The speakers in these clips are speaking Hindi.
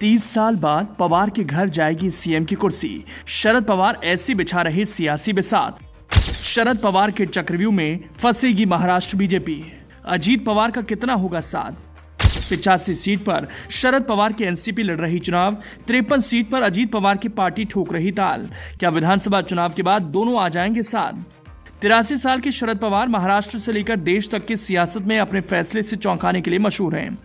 तीस साल बाद पवार के घर जाएगी सीएम की कुर्सी शरद पवार ऐसी बिछा रहे सियासी बिसात शरद पवार के चक्रव्यूह में फंसेगी महाराष्ट्र बीजेपी अजीत पवार का कितना होगा साथ पिचासी सीट पर शरद पवार की एनसीपी लड़ रही चुनाव तिरपन सीट पर अजीत पवार की पार्टी ठोक रही ताल क्या विधानसभा चुनाव के बाद दोनों आ जाएंगे साथ तिरासी साल के शरद पवार महाराष्ट्र से लेकर देश तक की सियासत में अपने फैसले से चौंकाने के लिए मशहूर हैं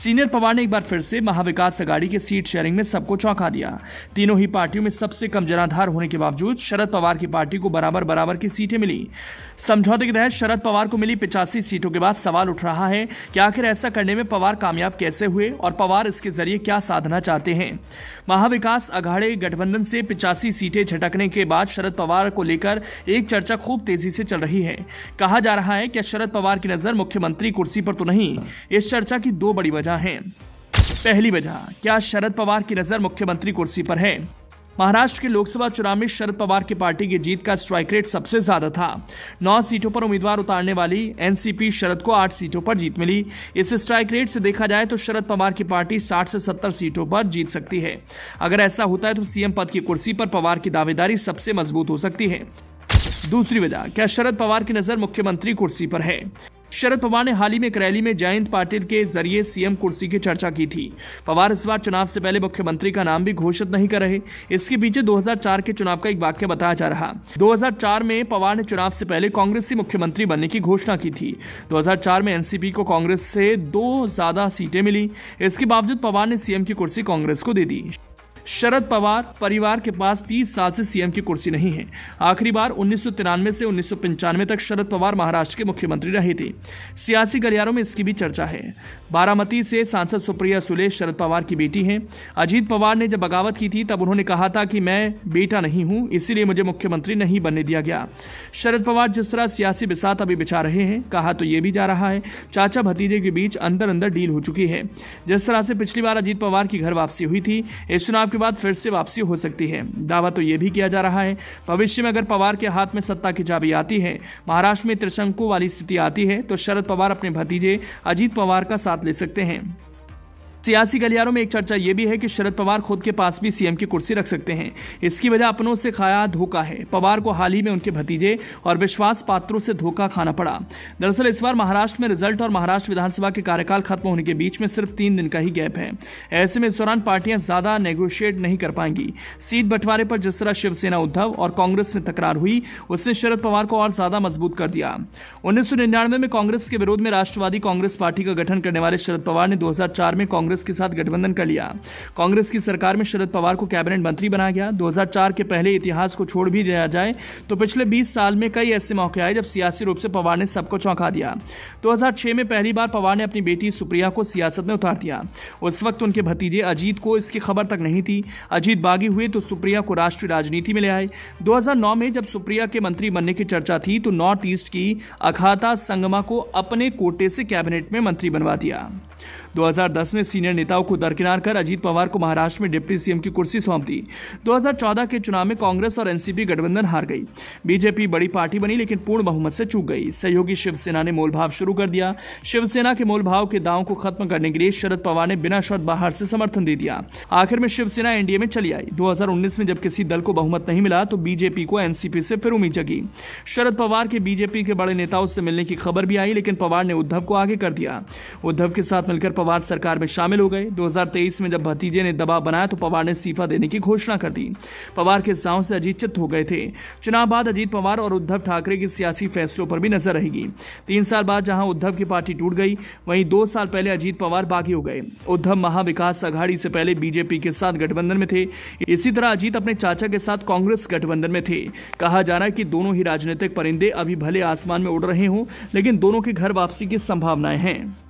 सीनियर पवार ने एक बार फिर से महाविकास अगाड़ी के सीट शेयरिंग में सबको चौंका दिया तीनों ही पार्टियों में सबसे कम जनाधार होने के बावजूद शरद पवार की पार्टी को बराबर बराबर की सीटें मिली समझौते के तहत शरद पवार को मिली पिचासी सीटों के बाद सवाल उठ रहा है कि आखिर ऐसा करने में पवार कामयाब कैसे हुए और पवार इसके जरिए क्या साधना चाहते हैं महाविकास अघाड़े गठबंधन से पिचासी सीटें झटकने के बाद शरद पवार को लेकर एक चर्चा खूब तेजी तेजी से चल रही है कहा जा रहा है कि शरद पवार की नजर मुख्यमंत्री कुर्सी पर तो नहीं इस चर्चा की दो बड़ी वजह है पहली वजह क्या शरद पवार की नजर मुख्यमंत्री कुर्सी पर है महाराष्ट्र के लोकसभा चुनाव में शरद पवार की पार्टी की जीत का स्ट्राइक रेट सबसे ज्यादा था नौ सीटों पर उम्मीदवार उतारने वाली एनसीपी शरद को आठ सीटों पर जीत मिली इस स्ट्राइक रेट से देखा जाए तो शरद पवार की पार्टी साठ से सत्तर सीटों पर जीत सकती है अगर ऐसा होता है तो सीएम पद की कुर्सी पर पवार की दावेदारी सबसे मजबूत हो सकती है दूसरी वजह क्या शरद पवार की नजर मुख्यमंत्री कुर्सी पर है शरद पवार ने हाल ही में एक रैली में जयंत पाटिल के जरिए सीएम कुर्सी की चर्चा की थी पवार इस बार चुनाव से पहले मुख्यमंत्री का नाम भी घोषित नहीं कर रहे इसके पीछे 2004 के चुनाव का एक वाक्य बताया जा रहा 2004 में पवार ने चुनाव से पहले से मुख्यमंत्री बनने की घोषणा की थी 2004 में एनसीपी को कांग्रेस से दो ज्यादा सीटें मिली इसके बावजूद पवार ने सीएम की कुर्सी कांग्रेस को दे दी शरद पवार परिवार के पास तीस साल से सीएम की कुर्सी नहीं है आखिरी बार उन्नीस से उन्नीस तक शरद पवार महाराष्ट्र के मुख्यमंत्री रहे थे सियासी गलियारों में इसकी भी चर्चा है बारामती से सांसद सुप्रिया सुले शरद पवार की बेटी हैं अजीत पवार ने जब बगावत की थी तब उन्होंने कहा था कि मैं बेटा नहीं हूं इसीलिए मुझे मुख्यमंत्री नहीं बनने दिया गया शरद पवार जिस तरह सियासी बिसात अभी बिछा रहे हैं कहा तो ये भी जा रहा है चाचा भतीजे के बीच अंदर अंदर डील हो चुकी है जिस तरह से पिछली बार अजीत पवार की घर वापसी हुई थी इस चुनाव के बाद फिर से वापसी हो सकती है दावा तो यह भी किया जा रहा है भविष्य में अगर पवार के हाथ में सत्ता की चाबी आती है महाराष्ट्र में त्रिशंकु वाली स्थिति आती है तो शरद पवार अपने भतीजे अजीत पवार का साथ ले सकते हैं सियासी गलियारों में एक चर्चा यह भी है कि शरद पवार खुद के पास भी सीएम की कुर्सी रख सकते हैं इसकी वजह अपनों से खाया धोखा है पवार को हाल ही में उनके भतीजे और विश्वास पात्रों से धोखा खाना पड़ा दरअसल इस बार महाराष्ट्र में रिजल्ट और महाराष्ट्र विधानसभा के कार्यकाल खत्म होने के बीच में सिर्फ तीन दिन का ही गैप है ऐसे में इस दौरान पार्टियां ज्यादा नेगोशिएट नहीं कर पाएंगी सीट बंटवारे पर जिस तरह शिवसेना उद्धव और कांग्रेस में तकरार हुई उसने शरद पवार को और ज्यादा मजबूत कर दिया उन्नीस में कांग्रेस के विरोध में राष्ट्रवादी कांग्रेस पार्टी का गठन करने वाले शरद पवार ने दो में कांग्रेस कांग्रेस के साथ गठबंधन कर लिया कांग्रेस की सरकार में शरद पवार को कैबिनेट मंत्री बनाया गया 2004 के पहले इतिहास को छोड़ भी दिया जाए तो पिछले 20 साल में कई ऐसे मौके आए जब सियासी रूप से पवार ने सबको चौंका दिया 2006 में पहली बार पवार ने अपनी बेटी सुप्रिया को सियासत में उतार दिया उस वक्त उनके भतीजे अजीत को इसकी खबर तक नहीं थी अजीत बागी हुए तो सुप्रिया को राष्ट्रीय राजनीति में ले आए 2009 में जब सुप्रिया के मंत्री बनने की चर्चा थी तो नॉर्थ ईस्ट की अखाता संगमा को अपने कोटे से कैबिनेट में मंत्री बनवा दिया 2010 में सीनियर नेताओं को दरकिनार कर अजीत पवार को महाराष्ट्र में डिप्टी सीएम की कुर्सी सौंप दी 2014 के चुनाव में कांग्रेस और एनसीपी गठबंधन हार गई बीजेपी बड़ी पार्टी बनी लेकिन पूर्ण बहुमत से चूक गई सहयोगी शिवसेना ने मोलभाव शुरू कर दिया शिवसेना के मोलभाव के दावों को खत्म करने के लिए शरद पवार ने बिना शर्त बाहर से समर्थन दे दिया आखिर में शिवसेना एनडीए में चली आई 2019 में जब किसी दल को बहुमत नहीं मिला तो बीजेपी को एनसीपी से फिर उम्मीद जगी शरद पवार के बीजेपी के बड़े नेताओं से मिलने की खबर भी आई लेकिन पवार ने उद्धव को आगे कर दिया उद्धव के साथ मिलकर लेकर पवार सरकार में शामिल हो गए 2023 में जब भतीजे ने दबाव बनाया तो पवार ने इस्तीफा देने की घोषणा कर दी पवार के साव से अजीत चित्त हो गए थे चुनाव बाद अजीत पवार और उद्धव ठाकरे के सियासी फैसलों पर भी नजर रहेगी तीन साल बाद जहां उद्धव की पार्टी टूट गई वहीं दो साल पहले अजीत पवार बागी हो गए उद्धव महाविकास आघाड़ी से पहले बीजेपी के साथ गठबंधन में थे इसी तरह अजीत अपने चाचा के साथ कांग्रेस गठबंधन में थे कहा जा रहा है कि दोनों ही राजनीतिक परिंदे अभी भले आसमान में उड़ रहे हों लेकिन दोनों के घर वापसी की संभावनाएं हैं